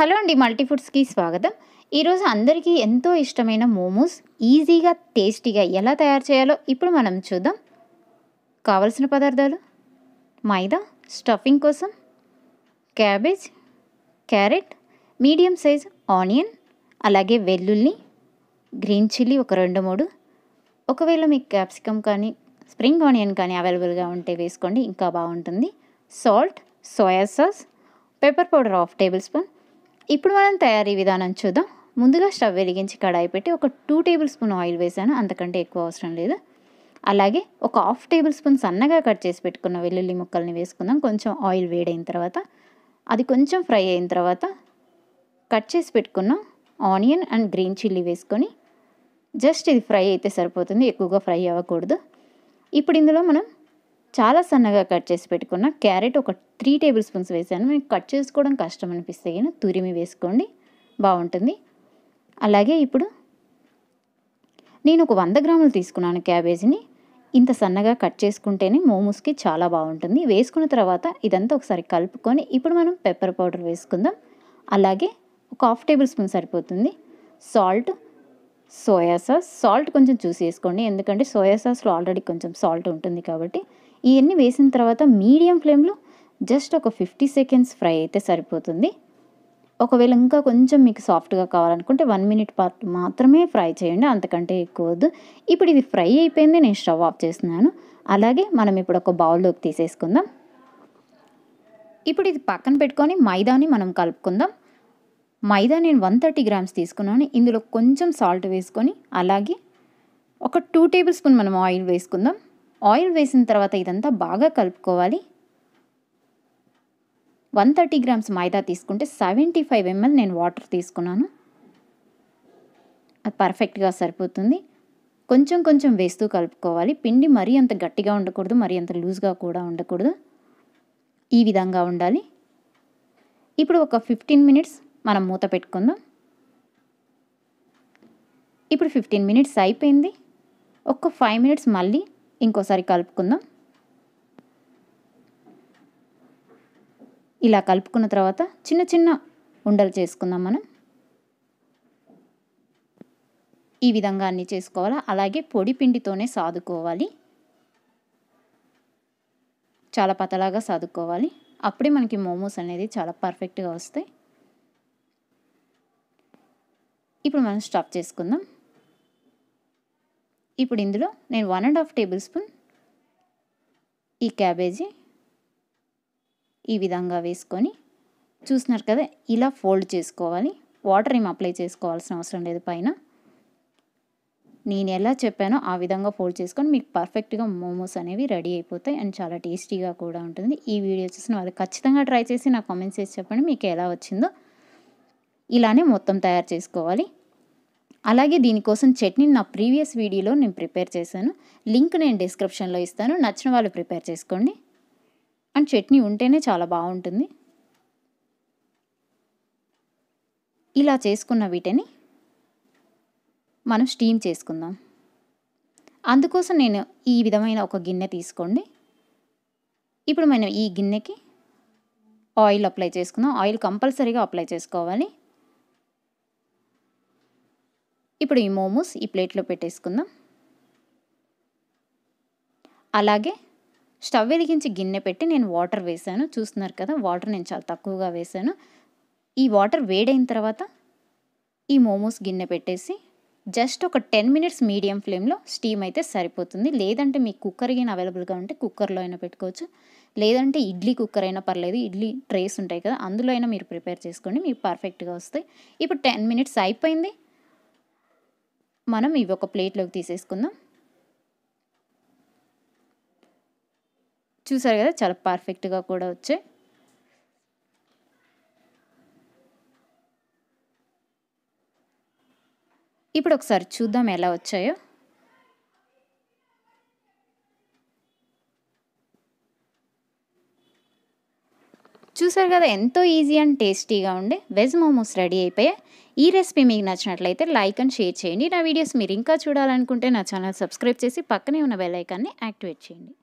hello అండి మల్టీఫుడ్స్కి స్వాగతం ఈరోజు అందరికీ ఎంతో ఇష్టమైన మోమోస్ ఈజీగా టేస్టీగా ఎలా తయారు చేయాలో ఇప్పుడు మనం చూద్దాం కావలసిన పదార్థాలు మైదా స్టఫింగ్ కోసం cabbage carrot medium size onion అలాగే వెల్లుల్లి గ్రీన్ చిల్లీ ఒక రెండు మూడు ఒకవేళ మీకు క్యాప్సికమ్ కానీ స్ప్రింగ్ ఆనియన్ కానీ అవైలబుల్గా ఉంటే వేసుకోండి ఇంకా బాగుంటుంది salt soya sauce pepper powder half tablespoon ఇప్పుడు మనం తయారీ విధానం చూద్దాం ముందుగా స్టవ్ వెలిగించి కడాయి పెట్టి ఒక టూ టేబుల్ స్పూన్ ఆయిల్ వేసాను అంతకంటే ఎక్కువ అవసరం లేదు అలాగే ఒక హాఫ్ టేబుల్ స్పూన్ సన్నగా కట్ చేసి పెట్టుకున్న వెల్లుల్లి ముక్కల్ని వేసుకుందాం కొంచెం ఆయిల్ వేడైన తర్వాత అది కొంచెం ఫ్రై అయిన తర్వాత కట్ చేసి పెట్టుకున్న ఆనియన్ అండ్ గ్రీన్ చిల్లీ వేసుకొని జస్ట్ ఇది ఫ్రై అయితే సరిపోతుంది ఎక్కువగా ఫ్రై అవ్వకూడదు ఇప్పుడు ఇందులో మనం చాలా సన్నగా కట్ చేసి పెట్టుకున్న క్యారెట్ ఒక త్రీ టేబుల్ స్పూన్స్ వేసాను మీకు కట్ చేసుకోవడం కష్టం అనిపిస్తే కానీ తురిమి వేసుకోండి బాగుంటుంది అలాగే ఇప్పుడు నేను ఒక వంద గ్రాములు తీసుకున్నాను క్యాబేజీని ఇంత సన్నగా కట్ చేసుకుంటేనే మోమోస్కి చాలా బాగుంటుంది వేసుకున్న తర్వాత ఇదంతా ఒకసారి కలుపుకొని ఇప్పుడు మనం పెప్పర్ పౌడర్ వేసుకుందాం అలాగే ఒక హాఫ్ టేబుల్ స్పూన్ సరిపోతుంది సాల్ట్ సోయా సాస్ సాల్ట్ కొంచెం చూసి వేసుకోండి ఎందుకంటే సోయా సాస్లో ఆల్రెడీ కొంచెం సాల్ట్ ఉంటుంది కాబట్టి ఇవన్నీ వేసిన తర్వాత మీడియం ఫ్లేమ్లో జస్ట్ ఒక ఫిఫ్టీ సెకండ్స్ ఫ్రై అయితే సరిపోతుంది ఒకవేళ ఇంకా కొంచెం మీకు సాఫ్ట్గా కావాలనుకుంటే వన్ మినిట్ పాటు మాత్రమే ఫ్రై చేయండి అంతకంటే ఎక్కువ వద్దు ఇప్పుడు ఇది ఫ్రై అయిపోయింది నేను స్టవ్ ఆఫ్ చేస్తున్నాను అలాగే మనం ఇప్పుడు ఒక బౌల్లోకి తీసేసుకుందాం ఇప్పుడు ఇది పక్కన పెట్టుకొని మైదాని మనం కలుపుకుందాం మైదా నేను వన్ థర్టీ గ్రామ్స్ తీసుకున్నాను ఇందులో కొంచెం సాల్ట్ వేసుకొని అలాగే ఒక టూ టేబుల్ స్పూన్ మనం ఆయిల్ వేసుకుందాం ఆయిల్ వేసిన తర్వాత ఇదంతా బాగా కలుపుకోవాలి వన్ థర్టీ గ్రామ్స్ మైదా తీసుకుంటే సెవెంటీ ఫైవ్ ఎంఎల్ నేను వాటర్ తీసుకున్నాను అది పర్ఫెక్ట్గా సరిపోతుంది కొంచెం కొంచెం వేస్తూ కలుపుకోవాలి పిండి మరీ అంత గట్టిగా ఉండకూడదు మరీ అంత లూజ్గా కూడా ఉండకూడదు ఈ విధంగా ఉండాలి ఇప్పుడు ఒక ఫిఫ్టీన్ మినిట్స్ మనం మూత పెట్టుకుందాం ఇప్పుడు ఫిఫ్టీన్ మినిట్స్ అయిపోయింది ఒక ఫైవ్ మినిట్స్ మళ్ళీ ఇంకోసారి కలుపుకుందాం ఇలా కలుపుకున్న తర్వాత చిన్న చిన్న ఉండలు చేసుకుందాం మనం ఈ విధంగా అన్నీ చేసుకోవాలా అలాగే పొడి పిండితోనే సాదుకోవాలి చాలా పతలాగా సాదుకోవాలి అప్పుడే మనకి మోమోస్ అనేది చాలా పర్ఫెక్ట్గా వస్తాయి ఇప్పుడు మనం స్టాప్ చేసుకుందాం ఇప్పుడు ఇందులో నేను one and half tablespoon ఈ క్యాబేజీ ఈ విధంగా వేసుకొని చూసినారు కదా ఇలా ఫోల్డ్ చేసుకోవాలి వాటర్ ఏం అప్లై చేసుకోవాల్సిన అవసరం లేదు పైన నేను ఎలా చెప్పానో ఆ విధంగా ఫోల్డ్ చేసుకొని మీకు పర్ఫెక్ట్గా మోమోస్ అనేవి రెడీ అయిపోతాయి అండ్ చాలా టేస్టీగా కూడా ఉంటుంది ఈ వీడియో చూసిన వాళ్ళు ఖచ్చితంగా ట్రై చేసి నా కామెంట్స్ చేసి చెప్పండి మీకు ఎలా వచ్చిందో ఇలానే మొత్తం తయారు చేసుకోవాలి అలాగే దీనికోసం చట్నీని నా ప్రీవియస్ వీడియోలో నేను ప్రిపేర్ చేశాను లింక్ నేను డిస్క్రిప్షన్లో ఇస్తాను నచ్చిన వాళ్ళు ప్రిపేర్ చేసుకోండి అండ్ చట్నీ ఉంటేనే చాలా బాగుంటుంది ఇలా చేసుకున్న వీటిని మనం స్టీమ్ చేసుకుందాం అందుకోసం నేను ఈ విధమైన ఒక గిన్నె తీసుకోండి ఇప్పుడు మనం ఈ గిన్నెకి ఆయిల్ అప్లై చేసుకుందాం ఆయిల్ కంపల్సరీగా అప్లై చేసుకోవాలి ఇప్పుడు ఈ మోమోస్ ఈ ప్లేట్లో పెట్టేసుకుందాం అలాగే స్టవ్ వెలిగించి గిన్నె పెట్టి నేను వాటర్ వేసాను చూస్తున్నారు కదా వాటర్ నేను చాలా తక్కువగా వేసాను ఈ వాటర్ వేడైన తర్వాత ఈ మోమోస్ గిన్నె పెట్టేసి జస్ట్ ఒక టెన్ మినిట్స్ మీడియం ఫ్లేమ్లో స్టీమ్ అయితే సరిపోతుంది లేదంటే మీకు కుక్కర్ గిన్నె అవైలబుల్గా ఉంటే కుక్కర్లో అయినా పెట్టుకోవచ్చు లేదంటే ఇడ్లీ కుక్కర్ అయినా పర్లేదు ఇడ్లీ ట్రేస్ ఉంటాయి కదా అందులో అయినా మీరు ప్రిపేర్ చేసుకోండి మీకు పర్ఫెక్ట్గా వస్తాయి ఇప్పుడు టెన్ మినిట్స్ అయిపోయింది మనం ఇవి ఒక ప్లేట్లోకి తీసేసుకుందాం చూసారు కదా చాలా పర్ఫెక్ట్గా కూడా వచ్చాయి ఇప్పుడు ఒకసారి చూద్దాం ఎలా వచ్చాయో చూసారు కదా ఎంతో ఈజీ అండ్ టేస్టీగా ఉండే వెజ్ మోమోస్ రెడీ అయిపోయాయి ఈ రెసిపీ మీకు నచ్చినట్లయితే లైక్ అండ్ షేర్ చేయండి నా వీడియోస్ మీరు ఇంకా చూడాలనుకుంటే నా ఛానల్ సబ్స్క్రైబ్ చేసి పక్కనే ఉన్న బెల్ ఐకాన్ని యాక్టివేట్ చేయండి